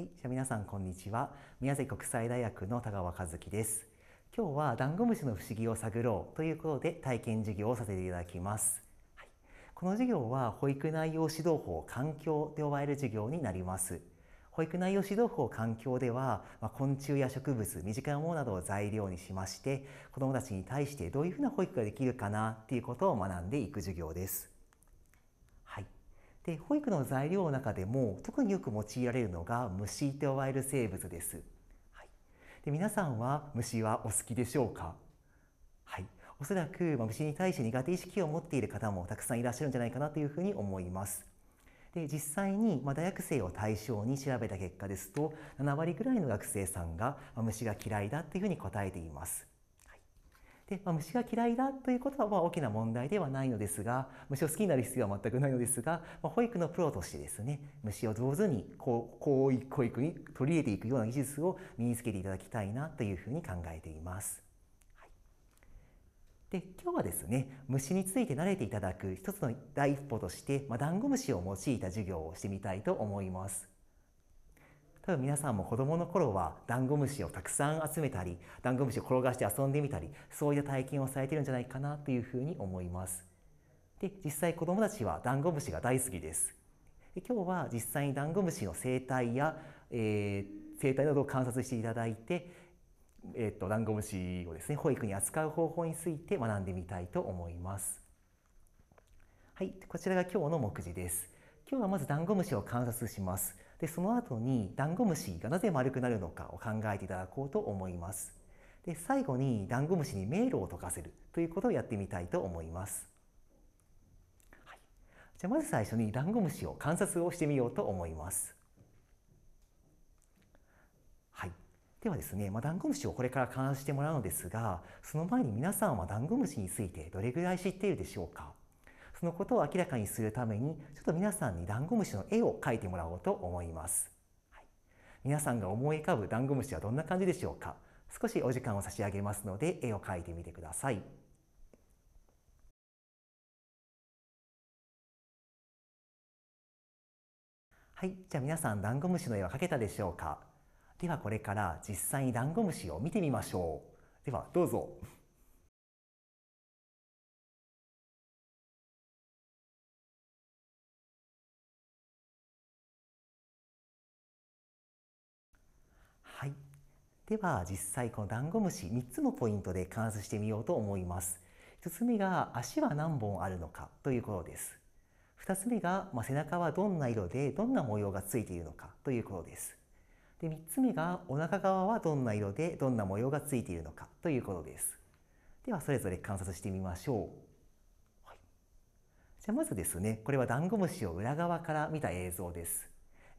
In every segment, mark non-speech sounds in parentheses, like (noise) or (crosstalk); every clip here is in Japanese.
はい、じゃあ皆さんこんにちは。宮崎国際大学の田川和樹です。今日はダンゴムシの不思議を探ろうということで体験授業をさせていただきます。はい、この授業は保育内容指導法環境で呼ばれる授業になります。保育内容指導法環境では、まあ、昆虫や植物、身近なものなどを材料にしまして、子どもたちに対してどういうふうな保育ができるかなっていうことを学んでいく授業です。で保育の材料の中でも特によく用いられるのが虫と呼ばれる生物です、はい、で皆さんは虫はお好きでしょうかはいおそらくま虫に対して苦手意識を持っている方もたくさんいらっしゃるんじゃないかなというふうに思いますで実際にま大学生を対象に調べた結果ですと7割ぐらいの学生さんがま虫が嫌いだっていうふうに答えていますで、まあ、虫が嫌いだということはまあ大きな問題ではないのですが、虫を好きになる必要は全くないのですが、まあ、保育のプロとしてですね、虫を上手にこう、こう保育に取り入れていくような技術を身につけていただきたいなというふうに考えています。はい、で今日はですね虫について慣れていただく一つの第一歩として、まあ、ダンゴムシを用いた授業をしてみたいと思います。多分皆さんも子供の頃はダンゴムシをたくさん集めたりダンゴムシを転がして遊んでみたりそういった体験をされてるんじゃないかなというふうに思います。で実際子供たちはダンゴムシが大好きです。で今日は実際にダンゴムシの生態や、えー、生態などを観察していただいて、えーとダンゴムシをですね保育に扱う方法について学んでみたいと思います。はい、こちらが今日の目次です。今日はまずダンゴムシを観察します。でその後にダンゴムシがなぜ丸くなるのかを考えていただこうと思います。で最後にダンゴムシに迷路を解かせるということをやってみたいと思います。はい、じゃあまず最初にダンゴムシを観察をしてみようと思います。はい、ではですね、まあ、ダンゴムシをこれから観察してもらうのですがその前に皆さんはダンゴムシについてどれぐらい知っているでしょうかそのことを明らかにするために、ちょっと皆さんにダンゴムシの絵を描いてもらおうと思います。はい、皆さんが思い浮かぶダンゴムシはどんな感じでしょうか少しお時間を差し上げますので、絵を描いてみてください。はい、じゃあ皆さんダンゴムシの絵は描けたでしょうかではこれから実際にダンゴムシを見てみましょう。ではどうぞ。では実際このダンゴムシ3つのポイントで観察してみようと思います。1つ目が足は何本あるのかということです。2つ目が、ま背中はどんな色でどんな模様がついているのかということです。で3つ目がお腹側はどんな色でどんな模様がついているのかということです。ではそれぞれ観察してみましょう。はい、じゃあまずですねこれはダンゴムシを裏側から見た映像です。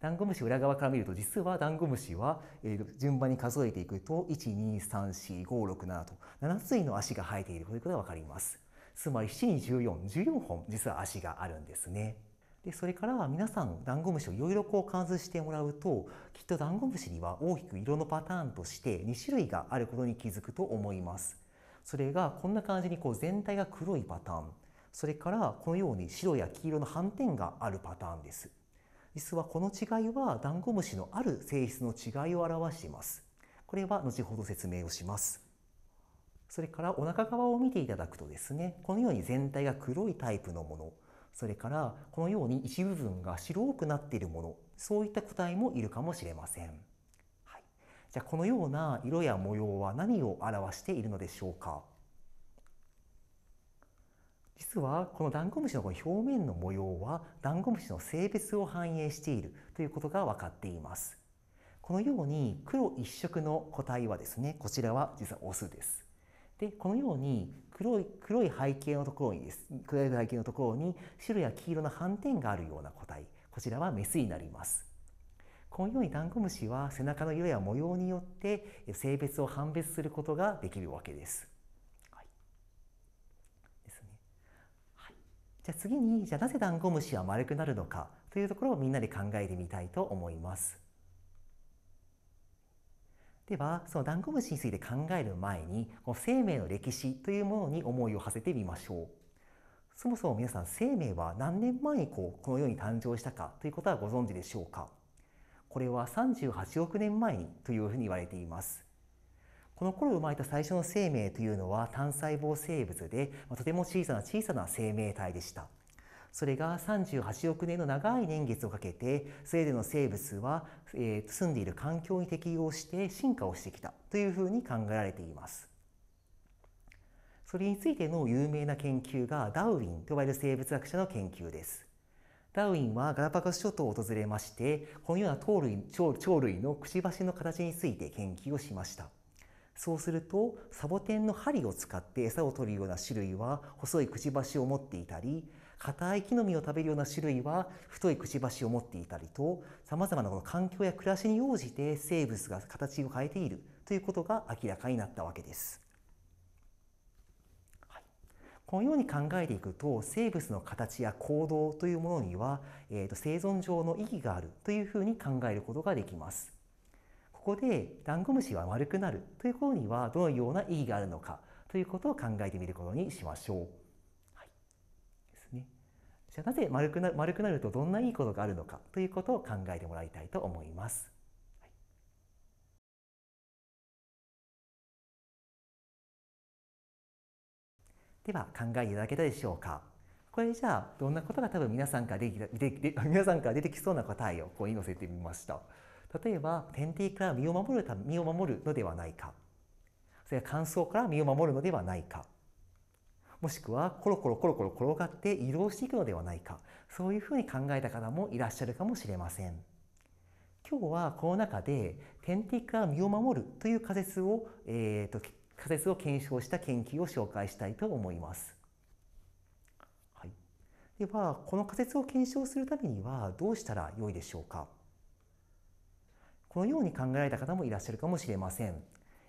ダンゴムシ裏側から見ると実はダンゴムシは、えー、順番に数えていくと1234567と7つの足が生えているということが分かります。つまり7に14、14本実は足があるんですね。でそれから皆さんダンゴムシをいろいろこう観察してもらうときっとダンゴムシには大きく色のパターンとして2種類があることに気づくと思います。それがこんな感じにこう全体が黒いパターンそれからこのように白や黄色の斑点があるパターンです。実はこの違いはダンゴムシのある性質の違いを表しています。これは後ほど説明をします。それからお腹側を見ていただくとですね、このように全体が黒いタイプのもの、それからこのように一部分が白くなっているもの、そういった個体もいるかもしれません。はい、じゃあこのような色や模様は何を表しているのでしょうか。実はこのダンゴムシの表面の模様はダンゴムシの性別を反映しているということが分かっています。このように黒一色の個体はですね、こちらは実はオスです。で、このように黒い黒い背景のところにです、黒い背景のところに白や黄色の斑点があるような個体、こちらはメスになります。このようにダンゴムシは背中の色や模様によって性別を判別することができるわけです。じゃあ次に、じゃあなぜダンゴムシは丸くなるのかというところをみんなで考えてみたいと思います。では、そのダンゴムシについて考える前に、この生命の歴史というものに思いを馳せてみましょう。そもそも皆さん、生命は何年前にこうこの世に誕生したかということはご存知でしょうかこれは38億年前にというふうに言われています。この頃生まれた最初の生命というのは単細胞生物で、まあ、とても小さな小さな生命体でした。それが38億年の長い年月をかけてスウェーデンの生物は、えー、住んでいる環境に適応して進化をしてきたというふうに考えられています。それについての有名な研究がダウィンと呼ばれる生物学者の研究です。ダウィンはガラパゴス諸島を訪れましてこのような糖類鳥類のくちばしの形について研究をしました。そうするとサボテンの針を使って餌を取るような種類は細いくちばしを持っていたり硬い木の実を食べるような種類は太いくちばしを持っていたりとさまざまなこの環境や暮らしに応じて生物が形を変えているということが明らかになったわけです。このように考えていくと生物の形や行動というものには、えー、と生存上の意義があるというふうに考えることができます。ここでダンゴムシは丸くなるという方にはどのような意義があるのかということを考えてみることにしましょう。はい、ですね。じゃあなぜ丸くな丸くなるとどんないいことがあるのかということを考えてもらいたいと思います。では考えていただけたでしょうか。これじゃあどんなことが多分皆さんから出てき皆さんから出てきそうな答えをここに載せてみました。例えば天敵から身を守るた身を守るのではないかそれは乾燥から身を守るのではないかもしくはコロコロコロコロ転がって移動していくのではないかそういうふうに考えた方もいらっしゃるかもしれません。今日はこの中で天敵から身を守るという仮説を、えーと、と仮説を検証した研究を紹介したいと思います。はい、ではこの仮説を検証するためにはどうしたらよいでしょうかこのように考えられた方もいらっしゃるかもしれません。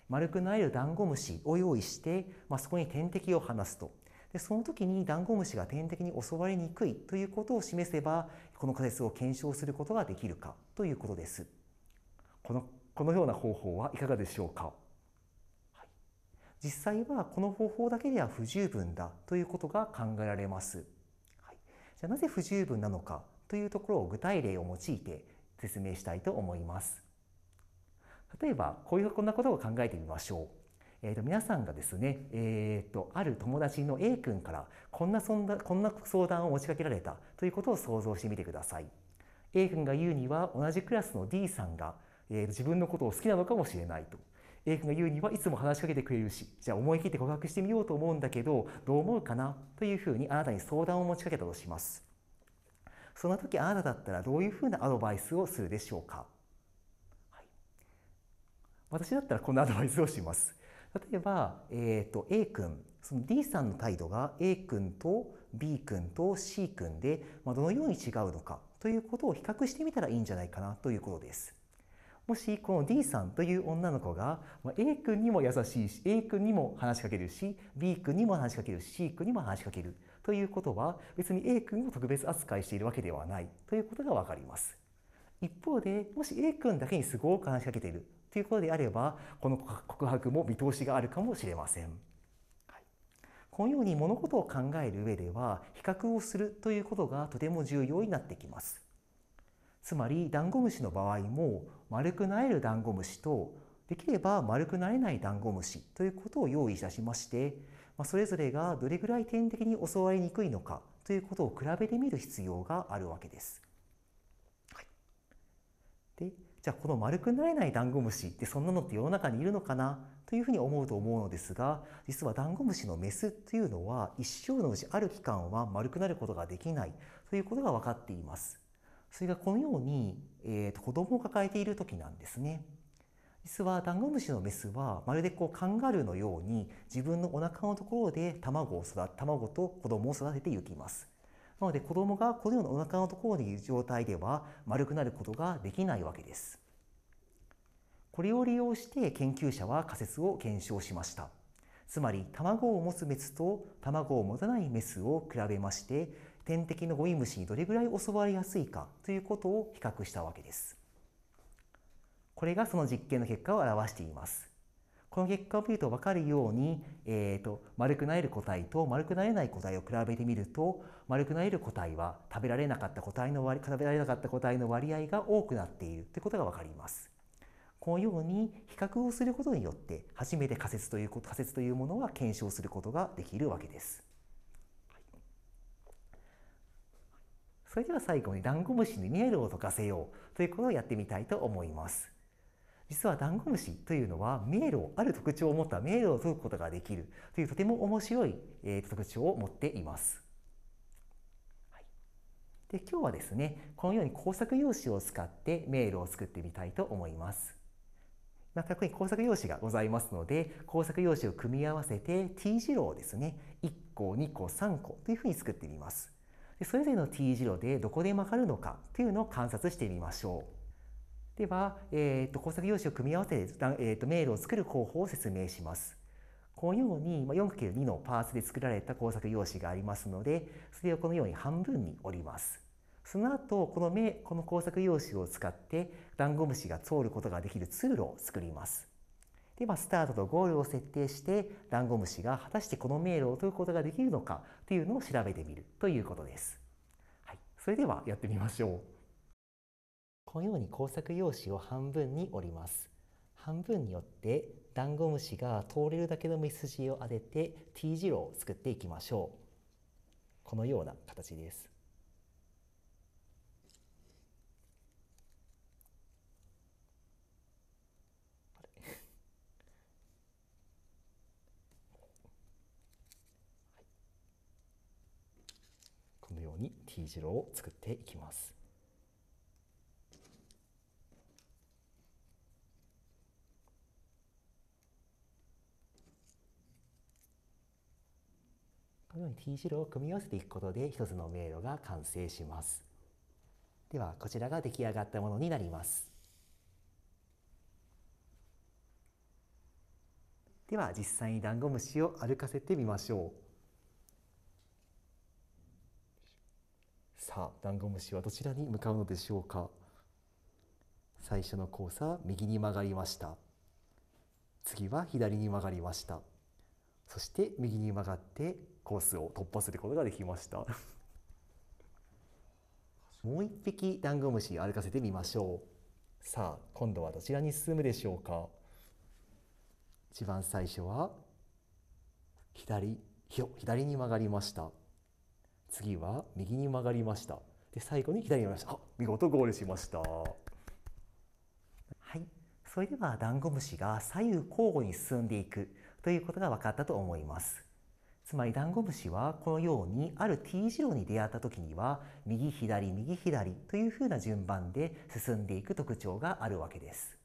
丸くなれるダンゴムシを用意して、まあ、そこに点滴を放すと。でその時にダンゴムシが天敵に襲われにくいということを示せばこの仮説を検証することができるかということですこのこのような方法はいかがでしょうか、はい、実際はこの方法だけでは不十分だということが考えられます、はい、じゃあなぜ不十分なのかというところを具体例を用いて説明したいと思います例えば、こういうこんなことを考えてみましょう。えー、と皆さんがですね、えーと、ある友達の A 君からこんなそんなこんな相談を持ちかけられたということを想像してみてください。A 君が言うには同じクラスの D さんが、えー、自分のことを好きなのかもしれないと。A 君が言うにはいつも話しかけてくれるし、じゃあ思い切って告白してみようと思うんだけど、どう思うかなというふうにあなたに相談を持ちかけたとします。その時あなただったらどういうふうなアドバイスをするでしょうか私だったらこのアドバイスをします。例えば、えーと、A 君その D さんの態度が A 君と B 君と C 君で、まあ、どのように違うのかということを比較してみたらいいんじゃないかなということです。もしこの D さんという女の子が A 君にも優しいし A 君にも話しかけるし B 君にも話しかけるし C 君にも話しかけるということは別に A 君を特別扱いしているわけではないということがわかります。一方でもし A 君だけにすごく話しかけているということであればこの告白も見通しがあるかもしれません。このように物事を考える上では比較をするということがとても重要になってきます。つまりダンゴムシの場合も丸くなれるダンゴムシとできれば丸くなれないダンゴムシということを用意いたしましてそれぞれがどれぐらい点滴に襲われにくいのかということを比べてみる必要があるわけです。でじゃあこの丸くなれないダンゴムシってそんなのって世の中にいるのかなというふうに思うと思うのですが実はダンゴムシのメスというのは一生のうちある期間は丸くなることができないということが分かっています。それがこのように、えーと、子供を抱えている時なんですね。実はダンゴムシのメスはまるでこうカンガルーのように自分のお腹のところで卵を育卵と子供を育てていきます。なので子供がこのようなお腹のところにいる状態では丸くなることができないわけです。これを利用して研究者は仮説を検証しました。つまり卵を持つメスと卵を持たないメスを比べまして天敵のゴミ虫にどれぐらい襲われやすいかということを比較したわけです。これがその実験の結果を表しています。この結果を見ると分かるように、えーと、丸くなれる個体と丸くなれない個体を比べてみると丸くなれる個体は食べられなかった個体の割食べられなかった個体の割合が多くなっているということが分かります。このように比較をすることによって初めて仮説という仮説というものは検証することができるわけです。それでは最後にダンゴムシに見えるを溶かせようということをやってみたいと思います。実はダンゴムシというのは迷路ある特徴を持った迷路を解くことができるというとても面白い、えー、特徴を持っています。で今日はですねこのように工作用紙を使って迷路を作ってみたいと思います。まあ、特に工作用紙がございますので工作用紙を組み合わせて T 字路をですね1個2個3個というふうに作ってみます。でそれぞれの T 字路でどこで曲がるのかというのを観察してみましょう。では、えーと、工作用紙を組み合わせて、えーと、と迷路を作る方法を説明します。このように 4×2 のパーツで作られた工作用紙がありますので、それをこのように半分に折ります。その後、この目、この工作用紙を使って、ダンゴムシが通ることができる通路を作ります。では、スタートとゴールを設定して、ダンゴムシが果たしてこの迷路を通ることができるのかというのを調べてみるということです。はい、それではやってみましょう。このように工作用紙を半分に折ります半分によってダンゴムシが通れるだけの道筋を当てて T 字路を作っていきましょうこのような形です (laughs) このように T 字路を作っていきます。段 T 字路を組み合わせていくことで一つの迷路が完成します。ではこちらが出来上がったものになります。では実際にダンゴムシを歩かせてみましょう。さあダンゴムシはどちらに向かうのでしょうか最初の交差右に曲がりました次は左に曲がりましたそして右に曲がってコースを突破することができました (laughs) もう一匹ダンゴムシ歩かせてみましょうさあ今度はどちらに進むでしょうか一番最初は左ひ左に曲がりました次は右に曲がりましたで最後に左に曲がりましたあ見事ゴールしましたはいそれではダンゴムシが左右交互に進んでいくということが分かったと思いますつまりダンゴムシはこのようにある T 字路に出会った時には右左右左というふうな順番で進んでいく特徴があるわけです。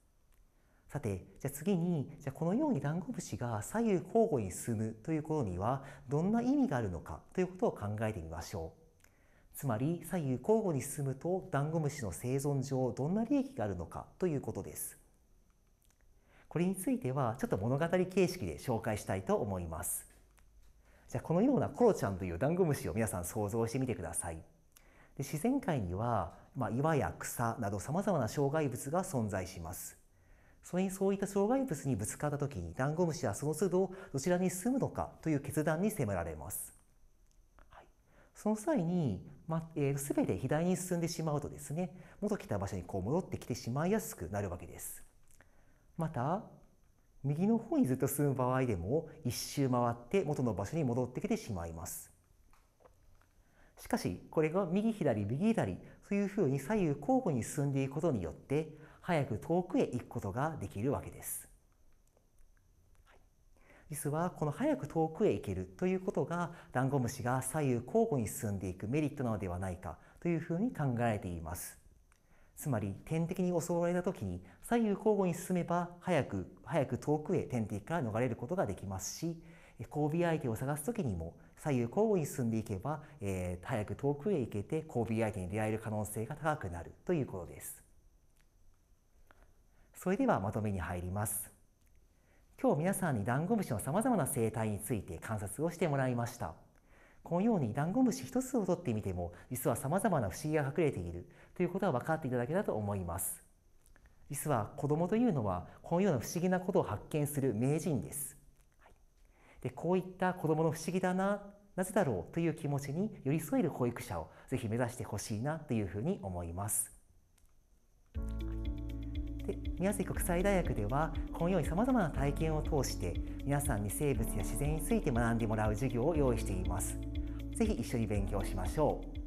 さて、じゃあ次に、じゃあこのようにダンゴムシが左右交互に進むということにはどんな意味があるのかということを考えてみましょう。つまり左右交互に進むとダンゴムシの生存上どんな利益があるのかということです。これについてはちょっと物語形式で紹介したいと思います。じゃあこのようなコロちゃんというダンゴムシを皆さん想像してみてください。で自然界には、まあ、岩や草など様々な障害物が存在します。それにそういった障害物にぶつかった時にダンゴムシはその都度どちらに住むのかという決断に迫られます。その際に、まえー、全て左に進んでしまうとですね元来た場所にこう戻ってきてしまいやすくなるわけです。また右の方にずっと進む場合でも一周回って元の場所に戻ってきてしまいます。しかしこれが右左右左というふうに左右交互に進んでいくことによって早く遠くへ行くことができるわけです。実はこの早く遠くへ行けるということがダンゴムシが左右交互に進んでいくメリットなのではないかというふうに考えています。つまり天敵に襲われた時に左右交互に進めば早く早く遠くへ天敵から逃れることができますし交尾相手を探す時にも左右交互に進んでいけば、えー、早く遠くへ行けて交尾相手に出会える可能性が高くなるということです。それではまとめに入ります。今日皆さんにダンゴムシのさまざまな生態について観察をしてもらいました。このようにダンゴムシ一つをとってみても実はさまざまな不思議が隠れているということは分かっていただけたと思います。実は子供というのはこのような不思議なことを発見する名人です。でこういった子供の不思議だな、なぜだろうという気持ちに寄り添える保育者をぜひ目指してほしいなというふうに思います。で宮崎国際大学ではこのようにさまざまな体験を通して皆さんに生物や自然について学んでもらう授業を用意しています。ぜひ一緒に勉強しましょう。